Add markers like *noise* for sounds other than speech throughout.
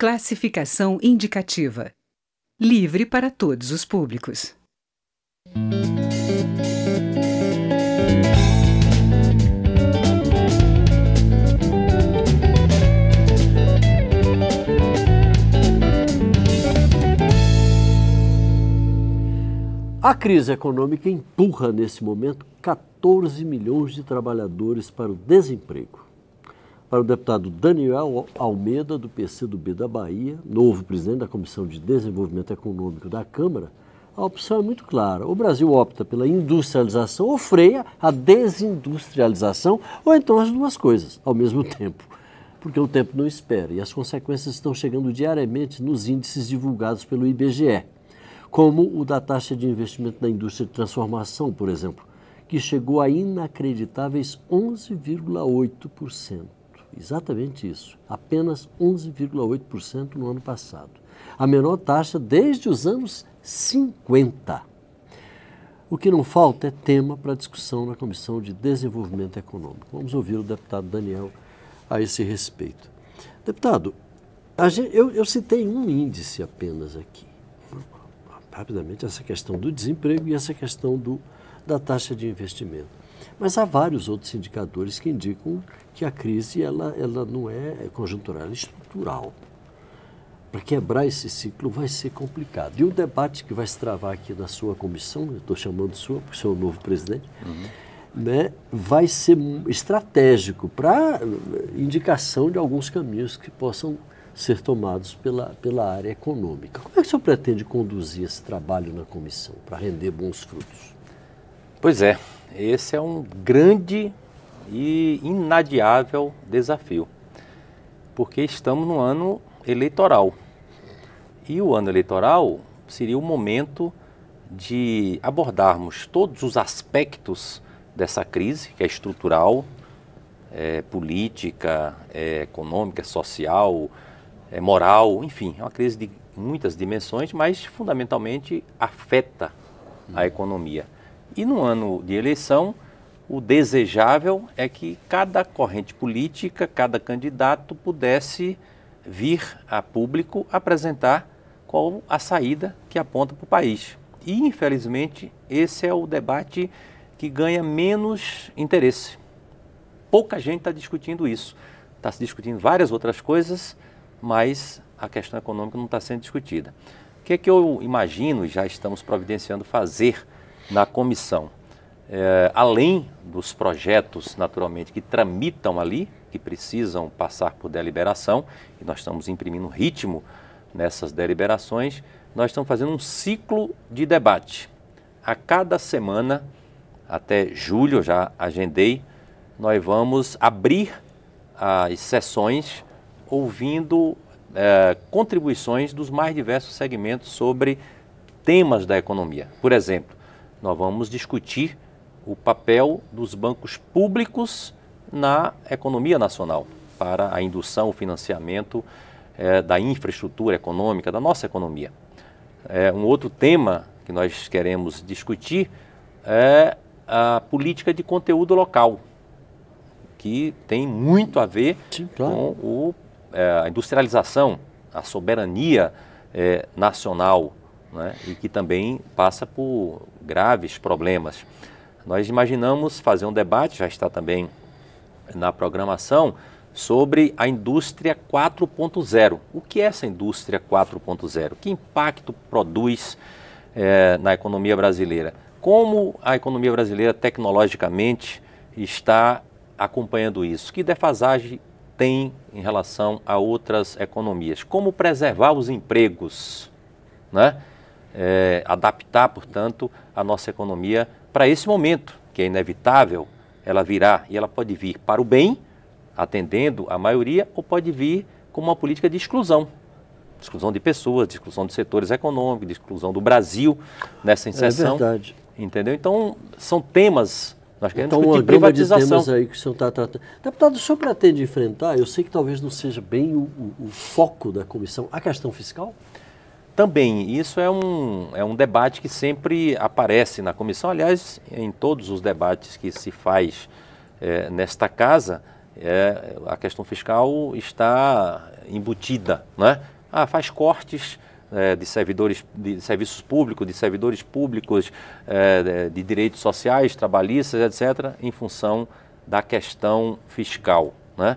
Classificação indicativa livre para todos os públicos. A crise econômica empurra nesse momento 14 milhões de trabalhadores para o desemprego para o deputado Daniel Almeida, do PCdoB da Bahia, novo presidente da Comissão de Desenvolvimento Econômico da Câmara, a opção é muito clara. O Brasil opta pela industrialização ou freia a desindustrialização, ou então as duas coisas ao mesmo tempo. Porque o tempo não espera e as consequências estão chegando diariamente nos índices divulgados pelo IBGE, como o da taxa de investimento na indústria de transformação, por exemplo, que chegou a inacreditáveis 11,8%. Exatamente isso. Apenas 11,8% no ano passado. A menor taxa desde os anos 50. O que não falta é tema para discussão na Comissão de Desenvolvimento Econômico. Vamos ouvir o deputado Daniel a esse respeito. Deputado, gente, eu, eu citei um índice apenas aqui. Rapidamente, essa questão do desemprego e essa questão do, da taxa de investimento. Mas há vários outros indicadores que indicam que a crise ela, ela não é, é conjuntural, ela é estrutural. Para quebrar esse ciclo vai ser complicado. E o debate que vai se travar aqui na sua comissão, eu estou chamando sua, porque sou o novo presidente, uhum. né, vai ser estratégico para eh, indicação de alguns caminhos que possam ser tomados pela, pela área econômica. Como é que o senhor pretende conduzir esse trabalho na comissão para render bons frutos? Pois é, esse é um grande e inadiável desafio, porque estamos no ano eleitoral. E o ano eleitoral seria o momento de abordarmos todos os aspectos dessa crise, que é estrutural, é, política, é, econômica, social, é, moral, enfim, é uma crise de muitas dimensões, mas fundamentalmente afeta a economia. E no ano de eleição, o desejável é que cada corrente política, cada candidato pudesse vir a público apresentar qual a saída que aponta para o país. E, infelizmente, esse é o debate que ganha menos interesse. Pouca gente está discutindo isso. Está se discutindo várias outras coisas, mas a questão econômica não está sendo discutida. O que é que eu imagino, já estamos providenciando fazer? na comissão. É, além dos projetos, naturalmente, que tramitam ali, que precisam passar por deliberação, e nós estamos imprimindo ritmo nessas deliberações, nós estamos fazendo um ciclo de debate. A cada semana, até julho, já agendei, nós vamos abrir as sessões ouvindo é, contribuições dos mais diversos segmentos sobre temas da economia. Por exemplo, nós vamos discutir o papel dos bancos públicos na economia nacional, para a indução, o financiamento é, da infraestrutura econômica, da nossa economia. É, um outro tema que nós queremos discutir é a política de conteúdo local, que tem muito a ver Sim, claro. com o, é, a industrialização, a soberania nacional, né? e que também passa por graves problemas. Nós imaginamos fazer um debate, já está também na programação, sobre a indústria 4.0. O que é essa indústria 4.0? Que impacto produz eh, na economia brasileira? Como a economia brasileira tecnologicamente está acompanhando isso? Que defasagem tem em relação a outras economias? Como preservar os empregos? Né? é, adaptar, portanto, a nossa economia para esse momento, que é inevitável, ela virá e ela pode vir para o bem, atendendo a maioria, ou pode vir com uma política de exclusão, de exclusão de pessoas, de exclusão de setores econômicos, de exclusão do Brasil nessa é inserção. É verdade. Entendeu? Então, são temas. Nós queremos então, discutir privatização. de temas aí que o senhor está tratando. Deputado, o senhor pretende enfrentar, eu sei que talvez não seja bem o, o, o foco da comissão, a questão fiscal? também, isso é um, é um debate que sempre aparece na comissão, aliás, em todos os debates que se faz é, nesta casa, é, a questão fiscal está embutida. Né? Ah, faz cortes é, de servidores, de serviços públicos, de servidores públicos, de, de direitos sociais, trabalhistas, etc., em função da questão fiscal. Né?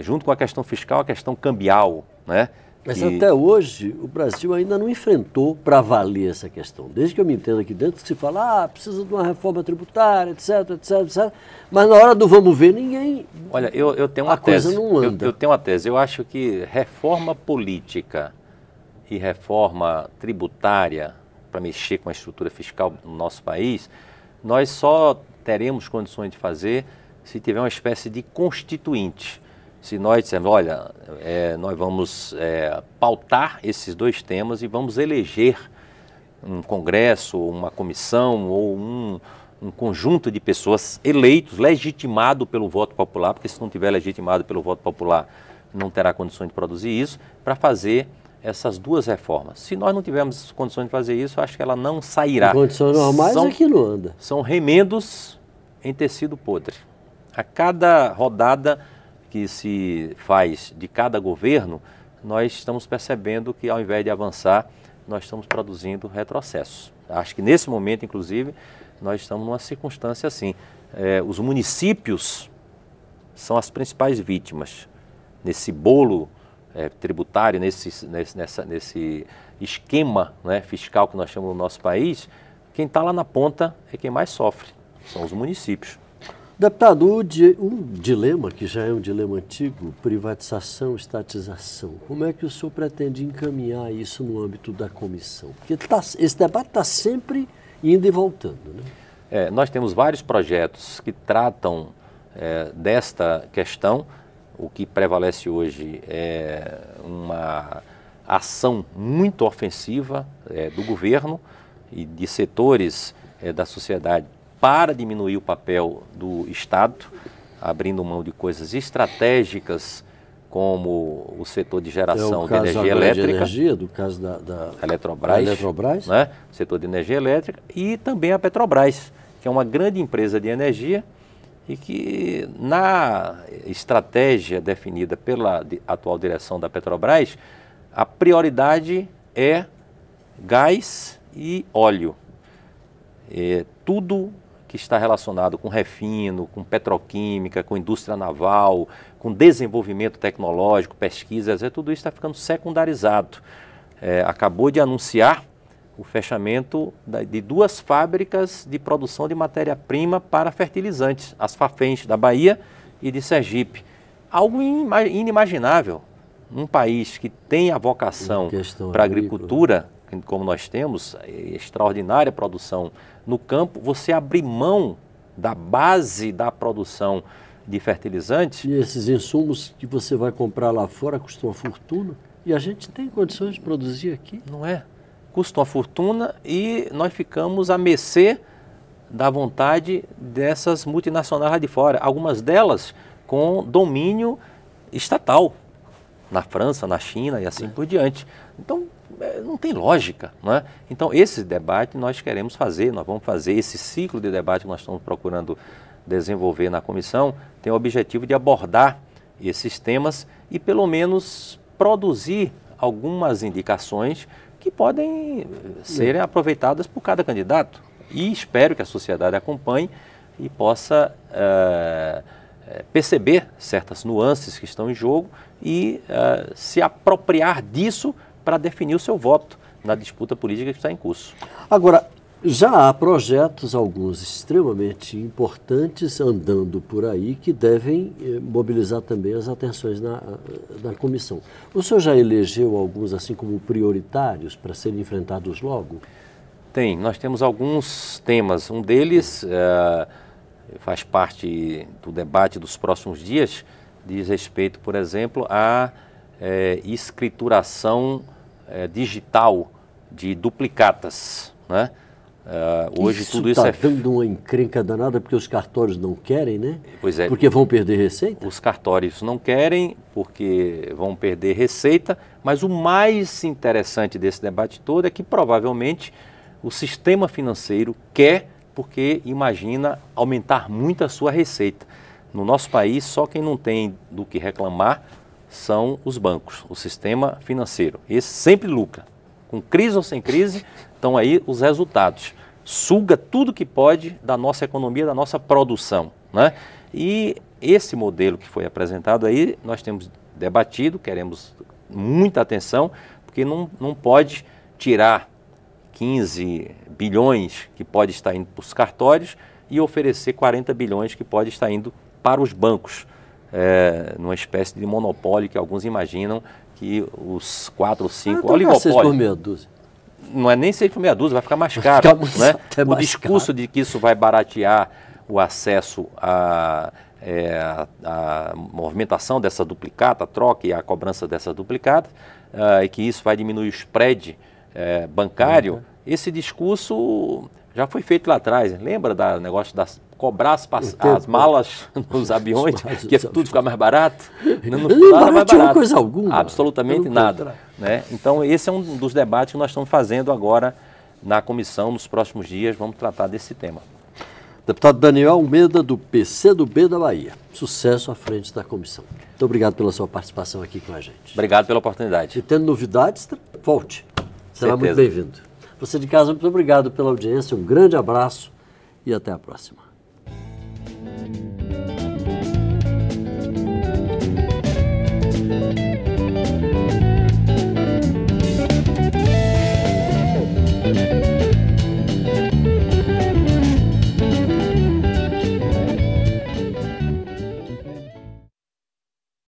junto com a questão fiscal, a questão cambial. Né? Mas que... até hoje o Brasil ainda não enfrentou para valer essa questão. Desde que eu me entendo aqui dentro, se fala, ah, precisa de uma reforma tributária, etc, etc, etc. Mas na hora do vamos ver, ninguém. Olha, eu, eu tenho uma a tese. Coisa não anda. Eu, eu tenho uma tese. Eu acho que reforma política e reforma tributária para mexer com a estrutura fiscal no nosso país, nós só teremos condições de fazer se tiver uma espécie de constituinte se nós dissermos, olha, é, nós vamos é, pautar esses dois temas e vamos eleger um congresso, uma comissão ou um, um conjunto de pessoas eleitos, legitimado pelo voto popular, porque se não tiver legitimado pelo voto popular, não terá condições de produzir isso, para fazer essas duas reformas. Se nós não tivermos condições de fazer isso, acho que ela não sairá. condições normais são, é que não anda. São remendos em tecido podre. A cada rodada que se faz de cada governo, nós estamos percebendo que ao invés de avançar, nós estamos produzindo retrocessos. Acho que nesse momento, inclusive, nós estamos numa circunstância assim. É, os municípios são as principais vítimas nesse bolo é, tributário, nesse, nesse, nessa, nesse esquema né, fiscal que nós chamamos no nosso país. Quem está lá na ponta é quem mais sofre, são os municípios. Deputado, o di um dilema que já é um dilema antigo, privatização, estatização. Como é que o senhor pretende encaminhar isso no âmbito da comissão? Porque tá, esse debate está sempre indo e voltando. Né? É, nós temos vários projetos que tratam é, desta questão. O que prevalece hoje é uma ação muito ofensiva é, do governo e de setores é, da sociedade para diminuir o papel do Estado, abrindo mão de coisas estratégicas como o setor de geração é de energia elétrica. De energia, do caso da, da Eletrobras, da Eletrobras. Né? setor de energia elétrica, e também a Petrobras, que é uma grande empresa de energia e que na estratégia definida pela atual direção da Petrobras, a prioridade é gás e óleo. É, tudo que está relacionado com refino, com petroquímica, com indústria naval, com desenvolvimento tecnológico, pesquisas, é tudo isso está ficando secundarizado. É, acabou de anunciar o fechamento de duas fábricas de produção de matéria-prima para fertilizantes, as Fafens da Bahia e de Sergipe. Algo inimaginável num país que tem a vocação para a agricultura, como nós temos, é, extraordinária produção no campo, você abrir mão da base da produção de fertilizantes. E esses insumos que você vai comprar lá fora custam uma fortuna e a gente tem condições de produzir aqui. Não é? Custa uma fortuna e nós ficamos à mercê da vontade dessas multinacionais lá de fora. Algumas delas com domínio estatal, na França, na China e assim é. por diante. Então, é, não tem lógica. Né? Então, esse debate nós queremos fazer, nós vamos fazer esse ciclo de debate que nós estamos procurando desenvolver na comissão, tem o objetivo de abordar esses temas e, pelo menos, produzir algumas indicações que podem eh, serem aproveitadas por cada candidato. E espero que a sociedade acompanhe e possa eh, eh, perceber certas nuances que estão em jogo e se apropriar disso para definir o seu voto na disputa política que está em curso. Agora, já há projetos, alguns extremamente importantes, andando por aí, que devem eh, mobilizar também as atenções na, na comissão. O senhor já elegeu alguns assim como prioritários para serem enfrentados logo? Tem, nós temos alguns temas. Um deles é, faz parte do debate dos próximos dias, diz respeito, por exemplo, a é, escrituração é, digital de duplicatas. Né? É, hoje isso tudo isso tá é. dando uma encrenca danada porque os cartórios não querem, né? Pois é. Porque vão perder receita? Os cartórios não querem porque vão perder receita, mas o mais interessante desse debate todo é que provavelmente o sistema financeiro quer porque imagina aumentar muito a sua receita. No nosso país, só quem não tem do que reclamar são os bancos, o sistema financeiro. Esse sempre lucra. Com crise ou sem crise, estão aí os resultados. Suga tudo que pode da nossa economia, da nossa produção. Né? E esse modelo que foi apresentado aí, nós temos debatido, queremos muita atenção, porque não, não pode tirar 15 bilhões que pode estar indo para os cartórios e oferecer 40 bilhões que pode estar indo para os bancos é, numa espécie de monopólio que alguns imaginam que os quatro, ah, cinco ah, oligopólios. meia dúzia. Não é nem seis por meia dúzia, vai ficar mais caro. Ficar muito, né? O mais discurso caro. de que isso vai baratear o acesso à, é, movimentação dessa duplicata, a troca e a cobrança dessa duplicata, uh, e que isso vai diminuir o spread é, bancário, uhum. esse discurso já foi feito lá atrás. Lembra do negócio das cobrar as, as malas *laughs* nos aviões, que tudo fica mais barato? *laughs* Não, não, nada mais barato. coisa alguma. Absolutamente nada. Né? Então, esse é um dos debates que nós estamos fazendo agora na comissão. Nos próximos dias, vamos tratar desse tema. Deputado Daniel Almeida, do PCdoB da Bahia. Sucesso à frente da comissão. Muito obrigado pela sua participação aqui com a gente. Obrigado pela oportunidade. E tendo novidades, volte. Será Certeza. muito bem-vindo. Você de casa, muito obrigado pela audiência, um grande abraço e até a próxima.